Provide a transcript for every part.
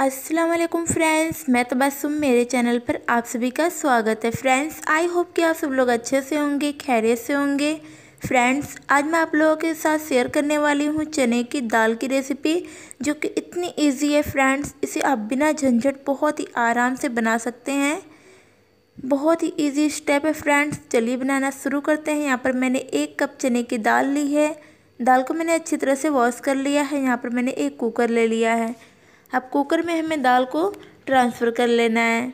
अस्सलाम वालेकुम फ्रेंड्स मैं हूँ मेरे चैनल पर आप सभी का स्वागत है फ्रेंड्स आई होप कि आप सब लोग अच्छे से होंगे खैरियत से होंगे फ्रेंड्स आज मैं आप लोगों के साथ शेयर करने वाली हूँ चने की दाल की रेसिपी जो कि इतनी इजी है फ्रेंड्स इसे आप बिना झंझट बहुत ही आराम से बना सकते हैं बहुत ही ईजी स्टेप है फ्रेंड्स चलिए बनाना शुरू करते हैं यहाँ पर मैंने एक कप चने की दाल ली है दाल को मैंने अच्छी तरह से वॉश कर लिया है यहाँ पर मैंने एक कुकर ले लिया है अब कुकर में हमें दाल को ट्रांसफ़र कर लेना है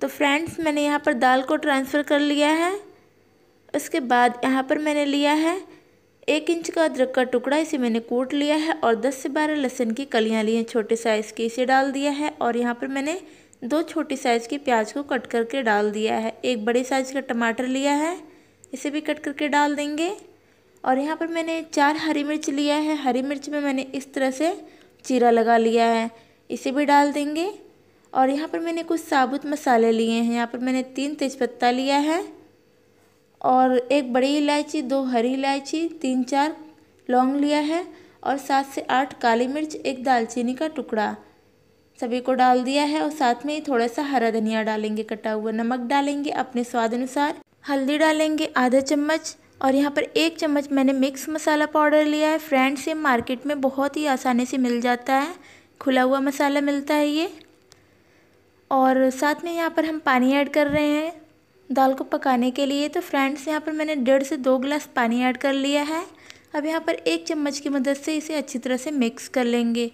तो फ्रेंड्स मैंने यहाँ पर दाल को ट्रांसफ़र कर लिया है उसके बाद यहाँ पर मैंने लिया है एक इंच का अदरक का टुकड़ा इसे मैंने कूट लिया है और 10 से 12 लहसुन की कलियाँ ली हैं छोटे साइज़ की इसे डाल दिया है और यहाँ पर मैंने दो छोटी साइज़ की प्याज को कट करके डाल दिया है एक बड़े साइज़ का टमाटर लिया है इसे भी कट करके डाल देंगे और यहाँ पर मैंने चार हरी मिर्च लिया है हरी मिर्च में मैंने इस तरह से चीरा लगा लिया है इसे भी डाल देंगे और यहाँ पर मैंने कुछ साबुत मसाले लिए हैं यहाँ पर मैंने तीन तेज़पत्ता लिया है और एक बड़ी इलायची दो हरी इलायची तीन चार लौंग लिया है और सात से आठ काली मिर्च एक दालचीनी का टुकड़ा सभी को डाल दिया है और साथ में ही थोड़ा सा हरा धनिया डालेंगे कटा हुआ नमक डालेंगे अपने स्वाद अनुसार हल्दी डालेंगे आधा चम्मच और यहाँ पर एक चम्मच मैंने मिक्स मसाला पाउडर लिया है फ्रेंड्स ये मार्केट में बहुत ही आसानी से मिल जाता है खुला हुआ मसाला मिलता है ये और साथ में यहाँ पर हम पानी ऐड कर रहे हैं दाल को पकाने के लिए तो फ्रेंड्स यहाँ पर मैंने डेढ़ से दो गिलास पानी ऐड कर लिया है अब यहाँ पर एक चम्मच की मदद से इसे अच्छी तरह से मिक्स कर लेंगे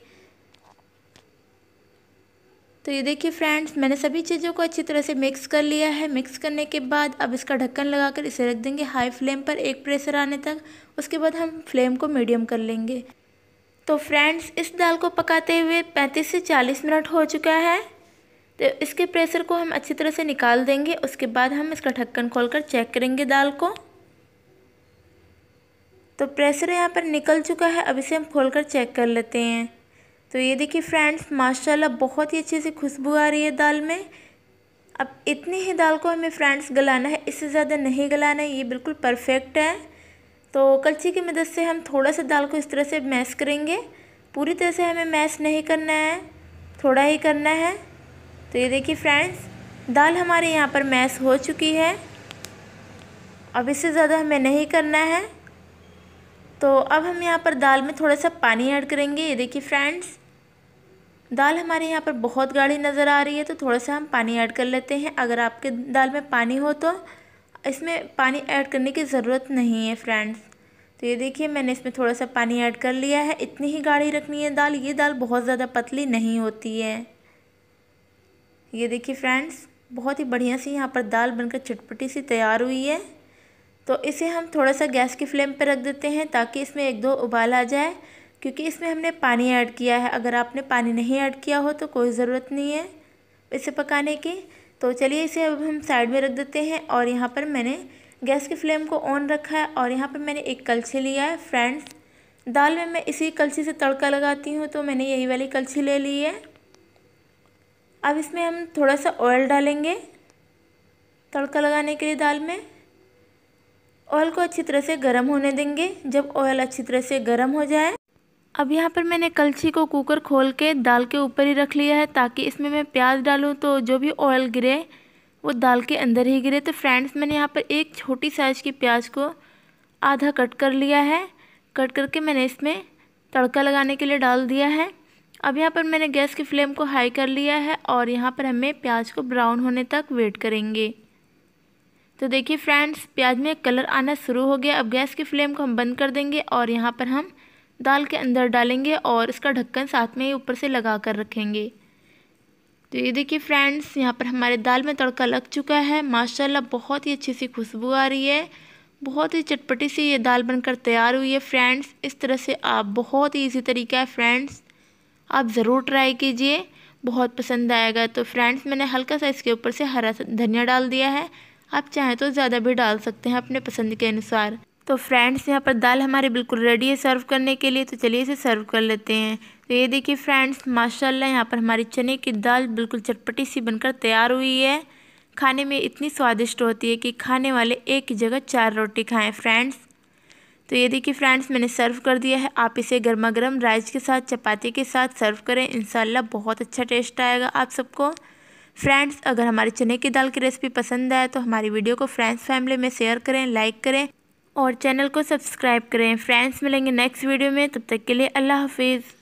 तो ये देखिए फ्रेंड्स मैंने सभी चीज़ों को अच्छी तरह से मिक्स कर लिया है मिक्स करने के बाद अब इसका ढक्कन लगाकर इसे रख देंगे हाई फ्लेम पर एक प्रेशर आने तक उसके बाद हम फ्लेम को मीडियम कर लेंगे तो फ्रेंड्स इस दाल को पकाते हुए 35 से 40 मिनट हो चुका है तो इसके प्रेशर को हम अच्छी तरह से निकाल देंगे उसके बाद हम इसका ढक्कन कर चेक करेंगे दाल को तो प्रेशर यहाँ पर निकल चुका है अब इसे हम कर चेक कर लेते हैं तो ये देखिए फ्रेंड्स माशाल्लाह बहुत ही अच्छे से खुशबू आ रही है दाल में अब इतनी ही दाल को हमें फ्रेंड्स गलाना है इससे ज़्यादा नहीं गलाना है ये बिल्कुल परफेक्ट है तो कलछी की मदद से हम थोड़ा सा दाल को इस तरह से मैश करेंगे पूरी तरह से हमें मैश नहीं करना है थोड़ा ही करना है तो ये देखिए फ्रेंड्स दाल हमारे यहाँ पर मैश हो चुकी है अब इससे ज़्यादा हमें नहीं करना है तो अब हम यहाँ पर दाल में थोड़ा सा पानी ऐड करेंगे ये देखिए फ्रेंड्स दाल हमारे यहाँ पर बहुत गाढ़ी नज़र आ रही है तो थोड़ा सा हम पानी ऐड कर लेते हैं अगर आपके दाल में पानी हो तो इसमें पानी ऐड करने की ज़रूरत नहीं है फ्रेंड्स तो ये देखिए मैंने इसमें थोड़ा सा पानी ऐड कर लिया है इतनी ही गाढ़ी रखनी है दाल ये दाल बहुत ज़्यादा पतली नहीं होती है ये देखिए फ्रेंड्स बहुत ही बढ़िया सी यहाँ पर दाल बनकर चटपटी सी तैयार हुई है तो इसे हम थोड़ा सा गैस की फ्लेम पर रख देते हैं ताकि इसमें एक दो उबाल आ जाए क्योंकि इसमें हमने पानी ऐड किया है अगर आपने पानी नहीं ऐड किया हो तो कोई ज़रूरत नहीं है इसे पकाने की तो चलिए इसे अब हम साइड में रख देते हैं और यहाँ पर मैंने गैस की फ्लेम को ऑन रखा है और यहाँ पर मैंने एक कलछी लिया है फ्रेंड्स दाल में मैं इसी कलछी से तड़का लगाती हूँ तो मैंने यही वाली कलछी ले ली है अब इसमें हम थोड़ा सा ऑयल डालेंगे तड़का लगाने के लिए दाल में ऑयल को अच्छी तरह से गर्म होने देंगे जब ऑयल अच्छी तरह से गर्म हो जाए अब यहाँ पर मैंने कलछी को कुकर खोल के दाल के ऊपर ही रख लिया है ताकि इसमें मैं प्याज डालूँ तो जो भी ऑयल गिरे वो दाल के अंदर ही गिरे तो फ्रेंड्स मैंने यहाँ पर एक छोटी साइज़ की प्याज को आधा कट कर लिया है कट करके मैंने इसमें तड़का लगाने के लिए डाल दिया है अब यहाँ पर मैंने गैस की फ्लेम को हाई कर लिया है और यहाँ पर हमें प्याज को ब्राउन होने तक वेट करेंगे तो देखिए फ्रेंड्स प्याज में कलर आना शुरू हो गया अब गैस की फ्लेम को हम बंद कर देंगे और यहाँ पर हम दाल के अंदर डालेंगे और इसका ढक्कन साथ में ही ऊपर से लगा कर रखेंगे तो ये देखिए फ्रेंड्स यहाँ पर हमारे दाल में तड़का लग चुका है माशाल्लाह बहुत ही अच्छी सी खुशबू आ रही है बहुत ही चटपटी सी ये दाल बनकर तैयार हुई है फ्रेंड्स इस तरह से आप बहुत ही ईजी तरीका है फ्रेंड्स आप ज़रूर ट्राई कीजिए बहुत पसंद आएगा तो फ्रेंड्स मैंने हल्का सा इसके ऊपर से हरा धनिया डाल दिया है आप चाहें तो ज़्यादा भी डाल सकते हैं अपने पसंद के अनुसार तो फ्रेंड्स यहाँ पर दाल हमारी बिल्कुल रेडी है सर्व करने के लिए तो चलिए इसे सर्व कर लेते हैं तो ये देखिए फ्रेंड्स माशाल्लाह यहाँ पर हमारी चने की दाल बिल्कुल चटपटी सी बनकर तैयार हुई है खाने में इतनी स्वादिष्ट होती है कि खाने वाले एक ही जगह चार रोटी खाएँ फ्रेंड्स तो ये देखिए फ्रेंड्स मैंने सर्व कर दिया है आप इसे गर्मा गर्म राइस के साथ चपाती के साथ सर्व करें इनशाला बहुत अच्छा टेस्ट आएगा आप सबको फ्रेंड्स अगर हमारे चने की दाल की रेसिपी पसंद आए तो हमारी वीडियो को फ्रेंड्स फैमिली में शेयर करें लाइक करें और चैनल को सब्सक्राइब करें फ्रेंड्स मिलेंगे नेक्स्ट वीडियो में तब तक के लिए अल्लाह हाफिज़